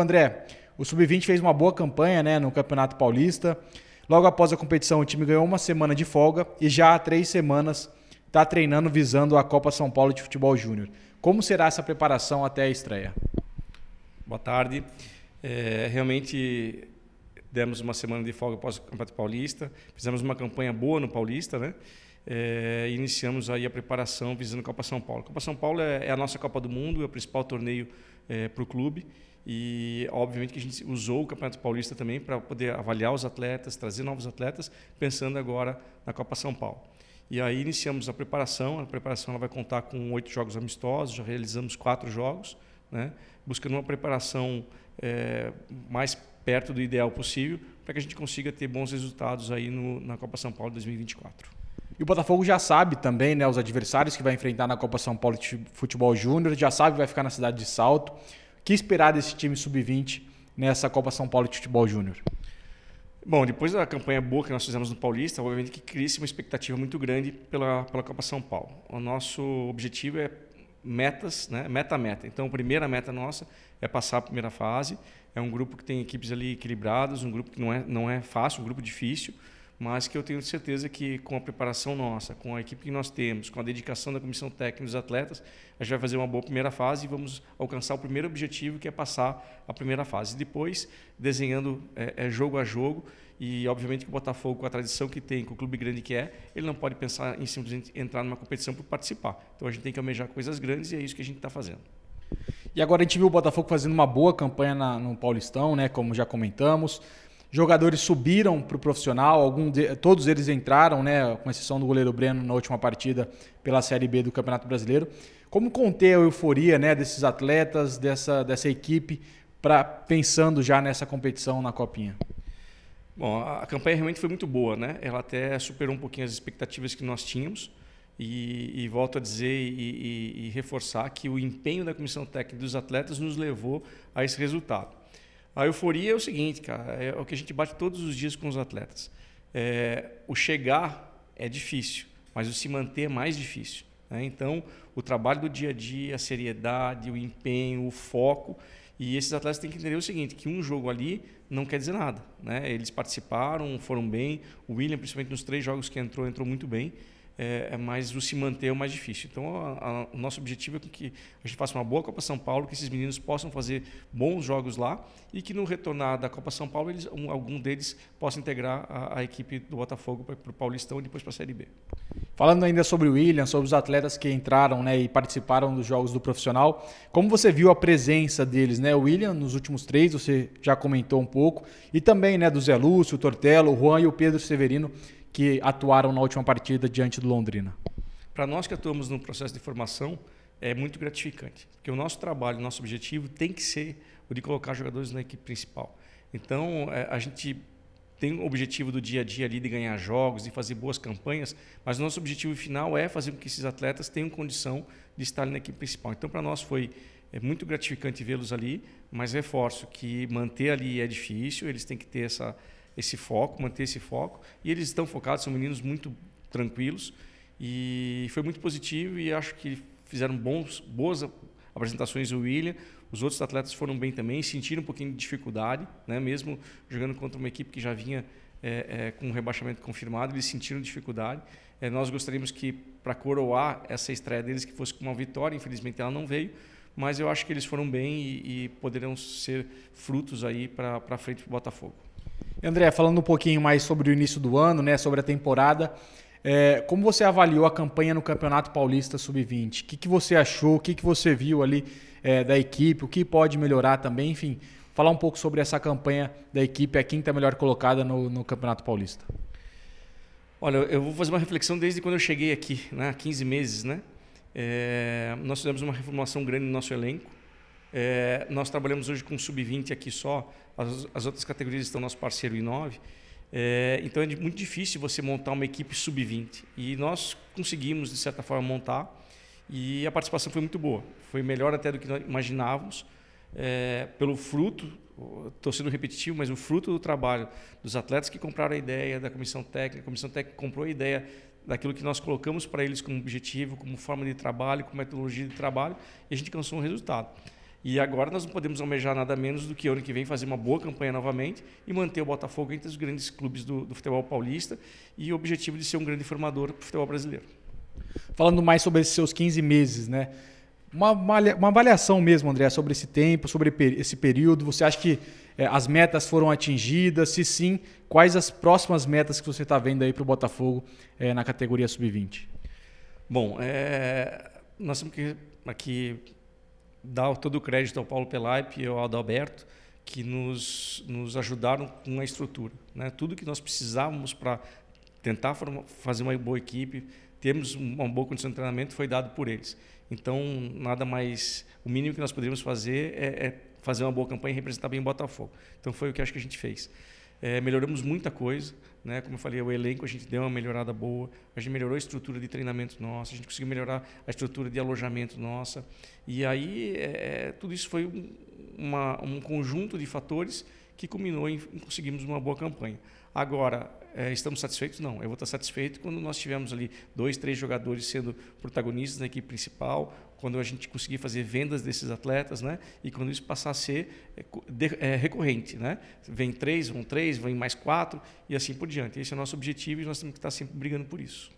André, o Sub-20 fez uma boa campanha né, no Campeonato Paulista. Logo após a competição, o time ganhou uma semana de folga e já há três semanas está treinando visando a Copa São Paulo de Futebol Júnior. Como será essa preparação até a estreia? Boa tarde. É, realmente demos uma semana de folga após o Campeonato Paulista, fizemos uma campanha boa no Paulista, né? É, iniciamos aí a preparação visando a Copa São Paulo. A Copa São Paulo é, é a nossa Copa do Mundo, é o principal torneio é, para o clube. E, obviamente, que a gente usou o Campeonato Paulista também para poder avaliar os atletas, trazer novos atletas, pensando agora na Copa São Paulo. E aí iniciamos a preparação. A preparação ela vai contar com oito jogos amistosos, já realizamos quatro jogos, né? buscando uma preparação é, mais perto do ideal possível para que a gente consiga ter bons resultados aí no, na Copa São Paulo 2024. E o Botafogo já sabe também, né, os adversários que vai enfrentar na Copa São Paulo de Futebol Júnior, já sabe que vai ficar na cidade de Salto. O que esperar desse time sub-20 nessa Copa São Paulo de Futebol Júnior? Bom, depois da campanha boa que nós fizemos no Paulista, obviamente que cria-se uma expectativa muito grande pela, pela Copa São Paulo. O nosso objetivo é metas, né? meta meta. Então, a primeira meta nossa é passar a primeira fase. É um grupo que tem equipes ali equilibradas, um grupo que não é, não é fácil, um grupo difícil mas que eu tenho certeza que com a preparação nossa, com a equipe que nós temos, com a dedicação da comissão técnica dos atletas, a gente vai fazer uma boa primeira fase e vamos alcançar o primeiro objetivo, que é passar a primeira fase. Depois, desenhando é, é jogo a jogo, e obviamente que o Botafogo, com a tradição que tem, com o clube grande que é, ele não pode pensar em simplesmente entrar numa competição por participar. Então a gente tem que almejar coisas grandes e é isso que a gente está fazendo. E agora a gente viu o Botafogo fazendo uma boa campanha na, no Paulistão, né? Como já comentamos. Jogadores subiram para o profissional, algum de, todos eles entraram, né, com exceção do goleiro Breno na última partida pela Série B do Campeonato Brasileiro. Como conter a euforia né, desses atletas, dessa, dessa equipe, pra, pensando já nessa competição na Copinha? Bom, a campanha realmente foi muito boa, né? Ela até superou um pouquinho as expectativas que nós tínhamos. E, e volto a dizer e, e, e reforçar que o empenho da comissão técnica dos atletas nos levou a esse resultado. A euforia é o seguinte, cara, é o que a gente bate todos os dias com os atletas. É, o chegar é difícil, mas o se manter é mais difícil. Né? Então, o trabalho do dia a dia, a seriedade, o empenho, o foco. E esses atletas têm que entender o seguinte, que um jogo ali não quer dizer nada. Né? Eles participaram, foram bem. O William, principalmente nos três jogos que entrou, entrou muito bem. É, é, mais o se manter é o mais difícil. Então, a, a, o nosso objetivo é que a gente faça uma boa Copa São Paulo, que esses meninos possam fazer bons jogos lá e que no retornar da Copa São Paulo, eles, um, algum deles possa integrar a, a equipe do Botafogo para o Paulistão e depois para a Série B. Falando ainda sobre o William, sobre os atletas que entraram né, e participaram dos jogos do profissional, como você viu a presença deles? Né? O William, nos últimos três, você já comentou um pouco, e também né, do Zé Lúcio, o Tortello, o Juan e o Pedro Severino, que atuaram na última partida diante do Londrina? Para nós que atuamos no processo de formação, é muito gratificante, porque o nosso trabalho, o nosso objetivo tem que ser o de colocar jogadores na equipe principal. Então, é, a gente tem o objetivo do dia a dia ali de ganhar jogos, de fazer boas campanhas, mas o nosso objetivo final é fazer com que esses atletas tenham condição de estar na equipe principal. Então, para nós foi é muito gratificante vê-los ali, mas reforço que manter ali é difícil, eles têm que ter essa esse foco, manter esse foco. E eles estão focados, são meninos muito tranquilos. E foi muito positivo e acho que fizeram bons, boas apresentações o William. Os outros atletas foram bem também, sentiram um pouquinho de dificuldade, né? mesmo jogando contra uma equipe que já vinha é, é, com um rebaixamento confirmado, eles sentiram dificuldade. É, nós gostaríamos que, para coroar essa estreia deles, que fosse com uma vitória, infelizmente ela não veio, mas eu acho que eles foram bem e, e poderão ser frutos aí para frente do Botafogo. André, falando um pouquinho mais sobre o início do ano, né, sobre a temporada, é, como você avaliou a campanha no Campeonato Paulista Sub-20? O que, que você achou? O que, que você viu ali é, da equipe? O que pode melhorar também? Enfim, falar um pouco sobre essa campanha da equipe, a é quinta tá melhor colocada no, no Campeonato Paulista. Olha, eu vou fazer uma reflexão desde quando eu cheguei aqui, né, há 15 meses, né? É, nós fizemos uma reformulação grande no nosso elenco. É, nós trabalhamos hoje com sub-20 aqui só, as, as, outras categorias estão nosso parceiro I9. É, então é muito difícil você montar uma equipe sub-20. E nós conseguimos, de certa forma, montar. E a participação foi muito boa. Foi melhor até do que nós imaginávamos, é, pelo fruto, estou sendo repetitivo, mas o fruto do trabalho dos atletas que compraram a ideia, da comissão técnica. A comissão técnica comprou a ideia daquilo que nós colocamos para eles como objetivo, como forma de trabalho, como metodologia de trabalho, e a gente alcançou um resultado. E agora nós não podemos almejar nada menos do que ano que vem fazer uma boa campanha novamente e manter o Botafogo entre os grandes clubes do, do futebol paulista e o objetivo de ser um grande formador para o futebol brasileiro. Falando mais sobre esses seus 15 meses, né? Uma, uma avaliação mesmo, André, sobre esse tempo, sobre esse período. Você acha que é, as metas foram atingidas? Se sim, quais as próximas metas que você está vendo aí para o Botafogo é, na categoria sub-20? Bom, é, nós temos que aqui dar todo o crédito ao Paulo Pelaipe e ao Adalberto, que nos, nos ajudaram com a estrutura. Né? Tudo que nós precisávamos para tentar fazer uma boa equipe, termos uma boa condição de treinamento, foi dado por eles. Então, nada mais. O mínimo que nós poderíamos fazer é, é fazer uma boa campanha e representar bem o Botafogo. Então, foi o que acho que a gente fez. É, melhoramos muita coisa. Né? Como eu falei, o elenco a gente deu uma melhorada boa, a gente melhorou a estrutura de treinamento nossa, a gente conseguiu melhorar a estrutura de alojamento nossa. E aí, é, é tudo isso foi um, uma, um conjunto de fatores que culminou em conseguirmos uma boa campanha. Agora, é, estamos satisfeitos? Não. Eu vou estar satisfeito quando nós tivermos ali dois, três jogadores sendo protagonistas na equipe principal, quando a gente conseguir fazer vendas desses atletas, né? E quando isso passar a ser é, é recorrente, né? Vem três, vão três, vem mais quatro e assim por diante. Esse é o nosso objetivo e nós temos que estar sempre brigando por isso.